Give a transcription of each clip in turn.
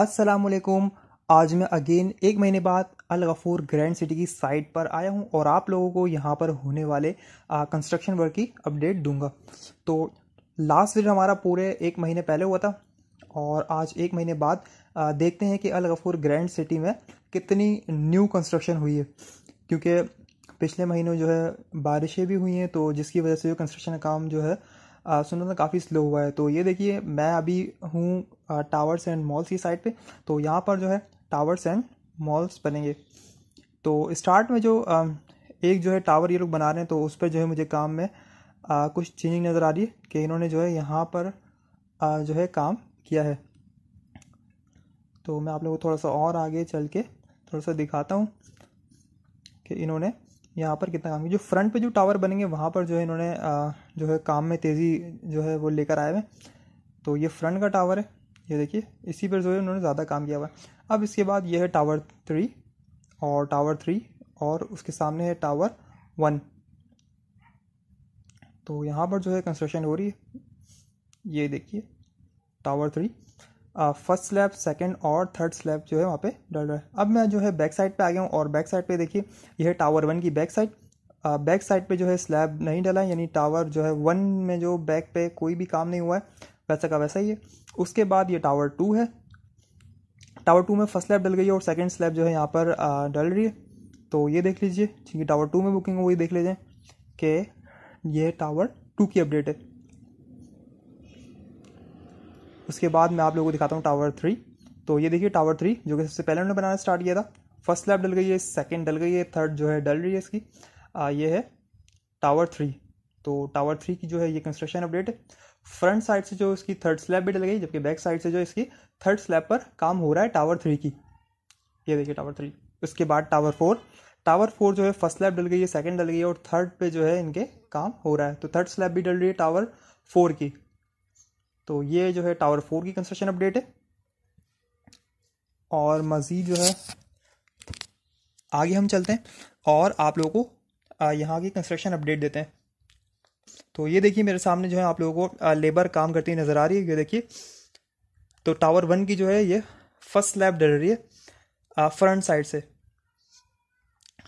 वालेकुम आज मैं अगेन एक महीने बाद अल गफ़ूर ग्रैंड सिटी की साइट पर आया हूँ और आप लोगों को यहाँ पर होने वाले कंस्ट्रक्शन वर्क की अपडेट दूंगा तो लास्ट वीडियो हमारा पूरे एक महीने पहले हुआ था और आज एक महीने बाद आ, देखते हैं कि अल गफ़ूर ग्रैंड सिटी में कितनी न्यू कंस्ट्रक्शन हुई है क्योंकि पिछले महीनों जो है बारिशें भी हुई हैं तो जिसकी वजह से जो कंस्ट्रक्शन काम जो है सुनना काफ़ी स्लो हुआ है तो ये देखिए मैं अभी हूँ टावर्स एंड मॉल्स की साइड पे तो यहाँ पर जो है टावर्स एंड मॉल्स बनेंगे तो स्टार्ट में जो आ, एक जो है टावर ये लोग बना रहे हैं तो उस पर जो है मुझे काम में आ, कुछ चेंजिंग नज़र आ रही है कि इन्होंने जो है यहाँ पर आ, जो है काम किया है तो मैं आप लोगों को थोड़ा सा और आगे चल के थोड़ा सा दिखाता हूँ कि इन्होंने यहाँ पर कितना काम किया जो फ्रंट पे जो टावर बनेंगे वहाँ पर जो है इन्होंने जो है काम में तेज़ी जो है वो लेकर आए हुए तो ये फ्रंट का टावर है ये देखिए इसी पर जो है उन्होंने ज़्यादा काम किया हुआ है अब इसके बाद ये है टावर थ्री और टावर थ्री और उसके सामने है टावर वन तो यहाँ पर जो है कंस्ट्रक्शन हो रही है ये देखिए tower three first slab second और थर्ड स्लैब जो है वहाँ पे डल रहा है अब मैं जो है बैक साइड पे आ गया हूँ और बैक साइड पे देखिए यह है टावर वन की बैक साइड बैक साइड पे जो है स्लैब नहीं डला है यानी टावर जो है वन में जो बैक पे कोई भी काम नहीं हुआ है वैसा का वैसा ही है उसके बाद ये टावर टू है टावर टू में फर्स्ट स्लैब डल गई है और सेकेंड स्लैब जो है यहाँ पर डल रही है तो ये देख लीजिए क्योंकि टावर टू में बुकिंग हुई देख लीजिए कि यह टावर टू की अपडेट है उसके बाद मैं आप लोगों को दिखाता हूँ टावर थ्री तो ये देखिए टावर थ्री जो कि सबसे पहले उन्होंने बनाना स्टार्ट किया था फर्स्ट स्लैब डल गई है सेकेंड डल गई है थर्ड जो है डल रही है इसकी आ, ये है टावर थ्री तो टावर थ्री की जो है ये कंस्ट्रक्शन अपडेट है फ्रंट साइड से जो इसकी थर्ड स्लैब भी डल गई जबकि बैक साइड से जो इसकी थर्ड स्लैब पर काम हो रहा है टावर थ्री की ये देखिए टावर थ्री उसके बाद टावर फोर टावर फोर जो है फर्स्ट स्लैब डल गई है सेकेंड डल गई है और थर्ड पे जो है इनके काम हो रहा है तो थर्ड स्लैब भी डल रही है टावर फोर की तो ये जो है टावर फोर की कंस्ट्रक्शन अपडेट है और मज़ीद जो है आगे हम चलते हैं और आप लोगों को यहाँ की कंस्ट्रक्शन अपडेट देते हैं तो ये देखिए मेरे सामने जो है आप लोगों को लेबर काम करती हुई नज़र आ रही है ये देखिए तो टावर वन की जो है ये फर्स्ट स्लैब डल रही है फ्रंट साइड से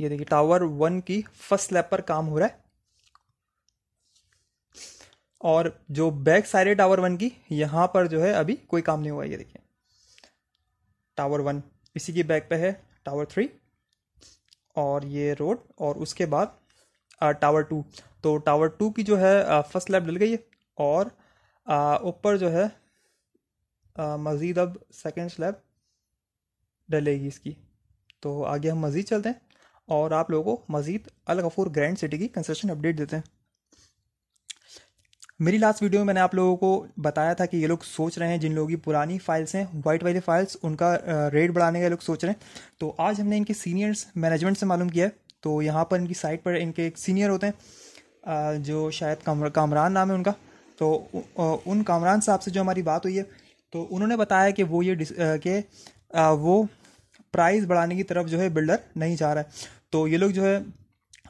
ये देखिए टावर वन की फर्स्ट स्लैब पर काम हो रहा है और जो बैक साइड है टावर वन की यहाँ पर जो है अभी कोई काम नहीं हुआ ये देखिए टावर वन इसी की बैक पे है टावर थ्री और ये रोड और उसके बाद आ, टावर टू तो टावर टू की जो है फर्स्ट लैब डल गई है और ऊपर जो है मज़ीद अब सेकेंड स्लैब डलेगी इसकी तो आगे हम मज़ीद चलते हैं और आप लोगों को मज़ीद अलगफूर ग्रैंड सिटी की कंस्ट्रक्शन अपडेट देते हैं मेरी लास्ट वीडियो में मैंने आप लोगों को बताया था कि ये लोग सोच रहे हैं जिन लोगों की पुरानी फाइल्स हैं व्हाइट वाली फाइल्स उनका रेट बढ़ाने का ये लोग सोच रहे हैं तो आज हमने इनके सीनियर्स मैनेजमेंट से मालूम किया है तो यहाँ पर इनकी साइट पर इनके एक सीनियर होते हैं जो शायद कामरान नाम है उनका तो उन कामरान साहब से जो हमारी बात हुई है तो उन्होंने बताया कि वो ये के वो प्राइस बढ़ाने की तरफ जो है बिल्डर नहीं जा रहा है तो ये लोग जो है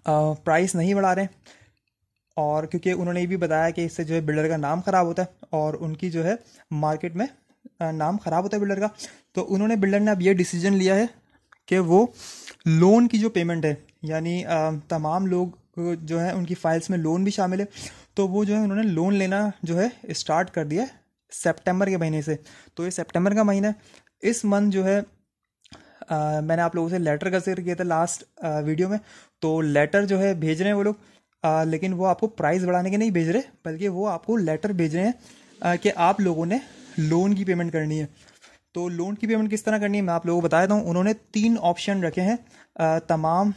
प्राइस नहीं बढ़ा रहे हैं और क्योंकि उन्होंने ये भी बताया कि इससे जो है बिल्डर का नाम ख़राब होता है और उनकी जो है मार्केट में नाम ख़राब होता है बिल्डर का तो उन्होंने बिल्डर ने अब ये डिसीजन लिया है कि वो लोन की जो पेमेंट है यानी तमाम लोग जो है उनकी फाइल्स में लोन भी शामिल है तो वो जो है उन्होंने लोन लेना जो है स्टार्ट कर दिया सेप्टेम्बर के महीने से तो ये सेप्टेम्बर का महीना है इस मंथ जो है आ, मैंने आप लोगों से लेटर का जिक्र किया था लास्ट आ, वीडियो में तो लेटर जो है भेज रहे हैं वो लोग आ, लेकिन वो आपको प्राइस बढ़ाने के नहीं भेज रहे बल्कि वो आपको लेटर भेज रहे हैं कि आप लोगों ने लोन की पेमेंट करनी है तो लोन की पेमेंट किस तरह करनी है मैं आप लोगों को बताया था उन्होंने तीन ऑप्शन रखे हैं आ, तमाम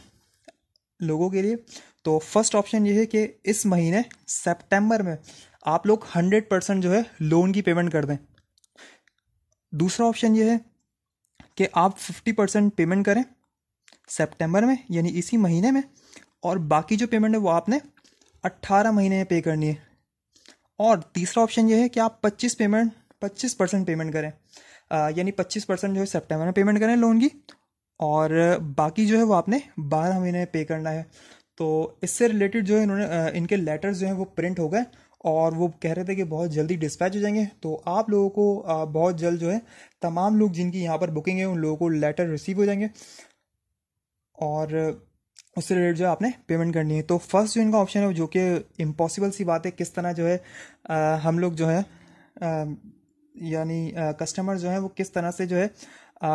लोगों के लिए तो फर्स्ट ऑप्शन ये है कि इस महीने सेप्टेम्बर में आप लोग हंड्रेड परसेंट जो है लोन की पेमेंट कर दें दूसरा ऑप्शन ये है कि आप फिफ्टी परसेंट पेमेंट करें सेप्टेम्बर में यानी इसी महीने में और बाकी जो पेमेंट है वो आपने 18 महीने में पे करनी है और तीसरा ऑप्शन ये है कि आप 25 पेमेंट 25 परसेंट पेमेंट करें यानी 25 परसेंट जो है सेप्टेम्बर में पेमेंट करें लोन की और बाकी जो है वो आपने बारह महीने में पे करना है तो इससे रिलेटेड जो है इन्होंने इनके लेटर्स जो हैं वो प्रिंट हो गए और वो कह रहे थे कि बहुत जल्दी डिस्पैच हो जाएंगे तो आप लोगों को बहुत जल्द जो है तमाम लोग जिनकी यहाँ पर बुकिंग है उन लोगों को लेटर रिसीव हो जाएंगे और उससे रिलेटेड जो है आपने पेमेंट करनी है तो फर्स्ट जो इनका ऑप्शन है जो कि इम्पॉसिबल सी बात है किस तरह जो है आ, हम लोग जो है यानी कस्टमर जो है वो किस तरह से जो है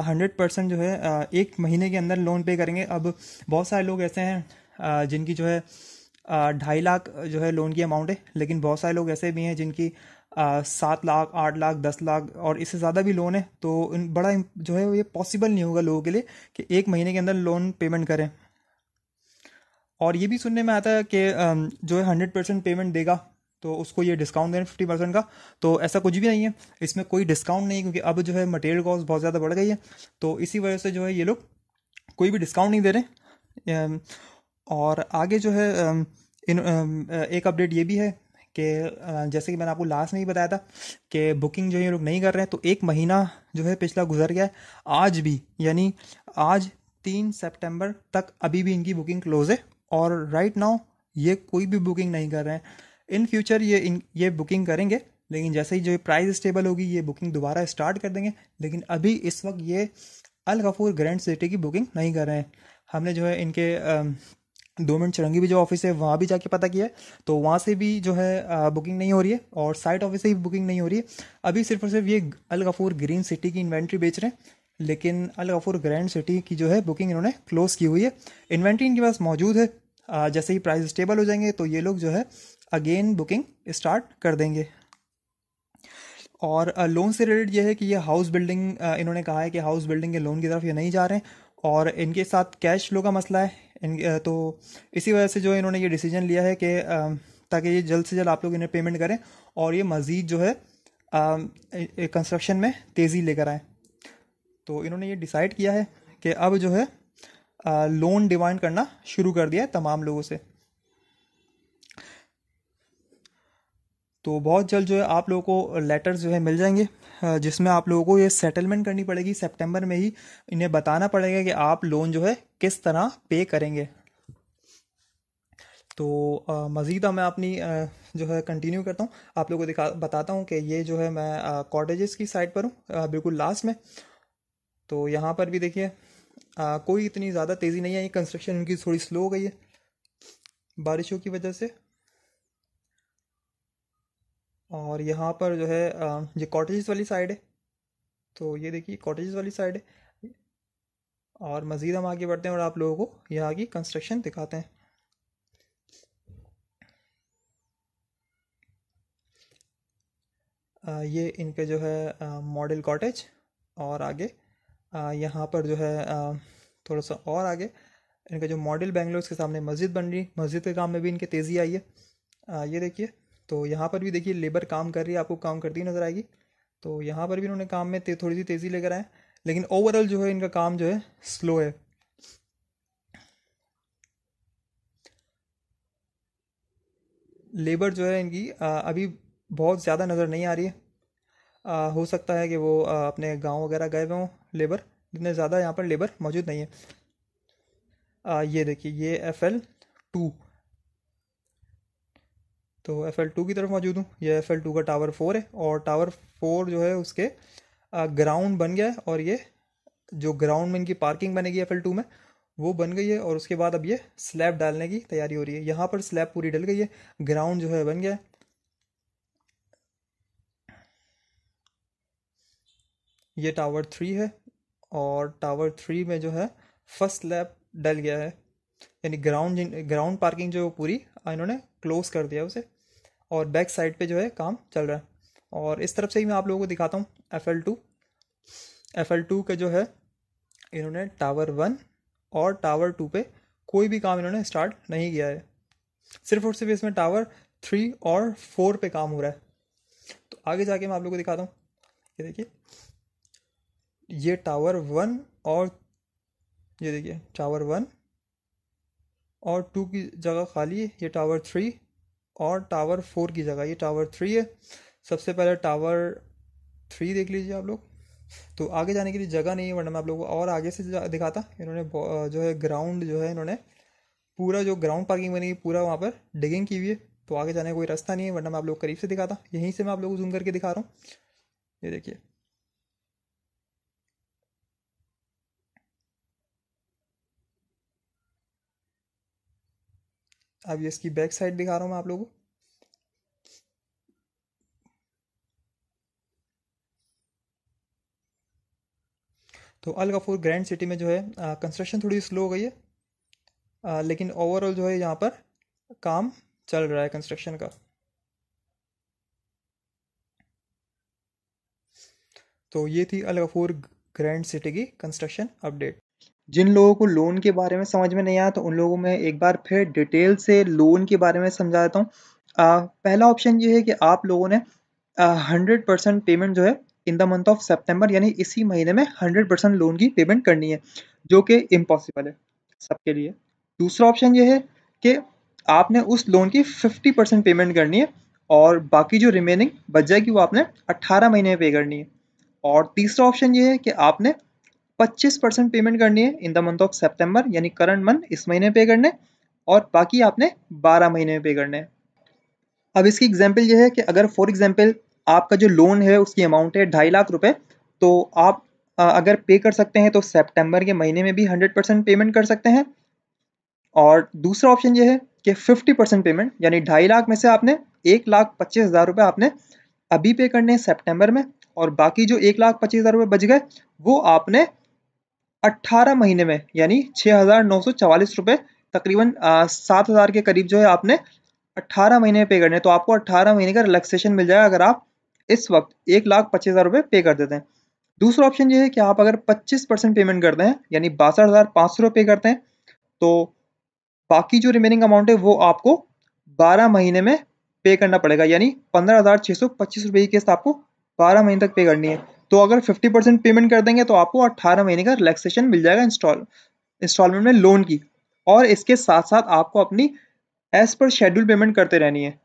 हंड्रेड परसेंट जो है आ, एक महीने के अंदर लोन पे करेंगे अब बहुत सारे लोग ऐसे हैं जिनकी जो है ढाई लाख जो है लोन की अमाउंट है लेकिन बहुत सारे लोग ऐसे भी हैं जिनकी सात लाख आठ लाख दस लाख और इससे ज़्यादा भी लोन है तो बड़ा जो है ये पॉसिबल नहीं होगा लोगों के लिए कि एक महीने के अंदर लोन पेमेंट करें और ये भी सुनने में आता है कि जो है हंड्रेड परसेंट पेमेंट देगा तो उसको ये डिस्काउंट देना फिफ्टी परसेंट का तो ऐसा कुछ भी नहीं है इसमें कोई डिस्काउंट नहीं क्योंकि अब जो है मटेरियल कॉस्ट बहुत ज़्यादा बढ़ गई है तो इसी वजह से जो है ये लोग कोई भी डिस्काउंट नहीं दे रहे और आगे जो है इन एक अपडेट ये भी है कि जैसे कि मैंने आपको लास्ट में ही बताया था कि बुकिंग जो है ये लोग नहीं कर रहे हैं तो एक महीना जो है पिछला गुजर गया है आज भी यानी आज तीन सितंबर तक अभी भी इनकी बुकिंग क्लोज़ है और राइट नाउ ये कोई भी बुकिंग नहीं कर रहे हैं इन फ्यूचर ये इन ये बुकिंग करेंगे लेकिन जैसे ही जो प्राइस स्टेबल होगी ये बुकिंग दोबारा स्टार्ट कर देंगे लेकिन अभी इस वक्त ये अल गफूर ग्रैंड सिटी की बुकिंग नहीं कर रहे हैं हमने जो है इनके दो मिनट चरंगी भी जो ऑफिस है वहाँ भी जाके पता किया है तो वहाँ से भी जो है बुकिंग नहीं हो रही है और साइट ऑफिस से भी बुकिंग नहीं हो रही है अभी सिर्फ और सिर्फ ये अल गफूर ग्रीन सिटी की इन्वेंट्री बेच रहे हैं लेकिन अल गफूर ग्रैंड सिटी की जो है बुकिंग इन्होंने क्लोज़ की हुई है इन्वेंट्री इनके पास मौजूद है जैसे ही प्राइस स्टेबल हो जाएंगे तो ये लोग जो है अगेन बुकिंग स्टार्ट कर देंगे और लोन से रिलेटेड ये है कि ये हाउस बिल्डिंग इन्होंने कहा है कि हाउस बिल्डिंग के लोन की तरफ ये नहीं जा रहे हैं और इनके साथ कैश फ्लो का मसला है इन तो इसी वजह से जो इन्होंने ये डिसीजन लिया है कि ताकि ये जल्द से जल्द आप लोग इन्हें पेमेंट करें और ये मज़ीद जो है कंस्ट्रक्शन में तेज़ी लेकर आए तो इन्होंने ये डिसाइड किया है कि अब जो है लोन डिमांड करना शुरू कर दिया है तमाम लोगों से तो बहुत जल्द जो है आप लोगों को लेटर्स जो है मिल जाएंगे जिसमें आप लोगों को ये सेटलमेंट करनी पड़ेगी सितंबर में ही इन्हें बताना पड़ेगा कि आप लोन जो है किस तरह पे करेंगे तो मज़ीद मैं अपनी जो है कंटिन्यू करता हूँ आप लोगों को दिखा बताता हूँ कि ये जो है मैं कॉटेजेस की साइट पर हूँ बिल्कुल लास्ट में तो यहाँ पर भी देखिए आ, कोई इतनी ज़्यादा तेज़ी नहीं आई कंस्ट्रक्शन उनकी थोड़ी स्लो हो गई है बारिशों की वजह से और यहाँ पर जो है आ, ये कॉटेजेस वाली साइड है तो ये देखिए कॉटेजेस वाली साइड है और मज़ीद हम आगे बढ़ते हैं और आप लोगों को यहाँ की कंस्ट्रक्शन दिखाते हैं आ, ये इनके जो है मॉडल कॉटेज और आगे यहाँ पर जो है थोड़ा सा और आगे इनका जो मॉडल बैंगलोर के सामने मस्जिद बन रही मस्जिद के काम में भी इनके तेज़ी आई है ये देखिए तो यहाँ पर भी देखिए लेबर काम कर रही है आपको काम करती नज़र आएगी तो यहाँ पर भी इन्होंने काम में ते, थोड़ी सी तेज़ी लेकर आए लेकिन ओवरऑल जो है इनका काम जो है स्लो है लेबर जो है इनकी आ, अभी बहुत ज़्यादा नज़र नहीं आ रही है आ, हो सकता है कि वो आ, अपने गांव वगैरह गए हुए हों लेबर जितने ज़्यादा यहाँ पर लेबर मौजूद नहीं है आ, ये देखिए ये एफ एल टू तो एफ एल टू की तरफ मौजूद हूँ ये एफ एल टू का टावर फोर है और टावर फोर जो है उसके ग्राउंड बन गया है और ये जो ग्राउंड में इनकी पार्किंग बनेगी एफ एल टू में वो बन गई है और उसके बाद अब ये स्लैब डालने की तैयारी हो रही है यहाँ पर स्लैब पूरी डल गई है ग्राउंड जो है बन गया है ये टावर थ्री है और टावर थ्री में जो है फर्स्ट लैब डल गया है यानी ग्राउंड ग्राउंड पार्किंग जो पूरी इन्होंने क्लोज कर दिया उसे और बैक साइड पे जो है काम चल रहा है और इस तरफ से ही मैं आप लोगों को दिखाता हूँ F L two F L two का जो है इन्होंने टावर वन और टावर टू पे कोई भी काम इन्होंने स्टार्ट नहीं किया है सिर्फ और सिर्फ इसमें टावर थ्री और फोर पे काम हो रहा है तो आगे जाके मैं आप लोगों को दिखाता हूँ ये देखिए ये टावर वन और ये देखिए टावर वन और टू की जगह खाली है ये टावर थ्री और टावर फोर की जगह ये टावर थ्री है सबसे पहले टावर थ्री देख लीजिए आप लोग तो आगे जाने के लिए जगह नहीं है वरना मैं आप लोगों को और आगे से दिखाता इन्होंने जो है ग्राउंड जो है इन्होंने पूरा जो ग्राउंड पार्किंग बनी पूरा वहाँ पर डिगिंग की हुई है तो आगे जाने का कोई रास्ता नहीं है वरना मैं आप लोग करीब से दिखाता यहीं से मैं आप लोगों को जूम करके दिखा रहा हूँ ये देखिए अब ये इसकी बैक साइड दिखा रहा हूँ मैं आप लोगों को तो अलगाफूर ग्रैंड सिटी में जो है कंस्ट्रक्शन थोड़ी स्लो हो गई है आ, लेकिन ओवरऑल जो है यहाँ पर काम चल रहा है कंस्ट्रक्शन का तो ये थी अलगाफूर ग्रैंड सिटी की कंस्ट्रक्शन अपडेट जिन लोगों को लोन के बारे में समझ में नहीं आया तो उन लोगों में एक बार फिर डिटेल से लोन के बारे में समझा देता हूँ पहला ऑप्शन ये है कि आप लोगों ने हंड्रेड परसेंट पेमेंट जो है in the month of September यानी इसी महीने में हंड्रेड परसेंट लोन की पेमेंट करनी है जो कि इम्पॉसिबल है सबके लिए दूसरा ऑप्शन ये है कि आपने उस लोन की फिफ्टी परसेंट पेमेंट करनी है और बाकी जो रिमेनिंग बच जाएगी वो आपने अट्ठारह महीने में पे करनी है और तीसरा ऑप्शन ये है कि आपने 25 परसेंट पेमेंट करनी है in the month of September यानी करंट मंथ इस महीने पे करने और बाकी आपने 12 महीने में पे करने हैं अब इसकी एग्जाम्पल ये है कि अगर फॉर एग्जाम्पल आपका जो लोन है उसकी अमाउंट है ढाई लाख रुपये तो आप अगर पे कर सकते हैं तो सेप्टेम्बर के महीने में भी हंड्रेड परसेंट पेमेंट कर सकते हैं और दूसरा ऑप्शन ये है कि 50 परसेंट पेमेंट यानी ढाई लाख में से आपने एक लाख पच्चीस हज़ार रुपये आपने अभी पे करने हैं सेप्टेम्बर में और बाकी जो एक लाख पच्चीस हज़ार रुपये बच गए वो आपने 18 महीने में यानी छः हज़ार नौ सौ चवालीस तकरीबन सात हज़ार के करीब जो है आपने 18 महीने में पे करने तो आपको 18 महीने का रिलैक्सेशन मिल जाएगा अगर आप इस वक्त एक लाख पच्चीस हज़ार रुपये पे कर देते हैं दूसरा ऑप्शन ये है कि आप अगर 25 परसेंट पेमेंट करते हैं यानी बासठ हज़ार पाँच सौ पे करते हैं तो बाकी जो रिमेनिंग अमाउंट है वो आपको 12 महीने में पे करना पड़ेगा यानी पंद्रह हज़ार सौ पच्चीस की किस्त आपको बारह महीने तक पे करनी है तो अगर 50 परसेंट पेमेंट कर देंगे तो आपको 18 महीने का रिलैक्सेशन मिल जाएगा इंस्टॉल इंस्टॉलमेंट में लोन की और इसके साथ साथ आपको अपनी एज पर शेड्यूल पेमेंट करते रहनी है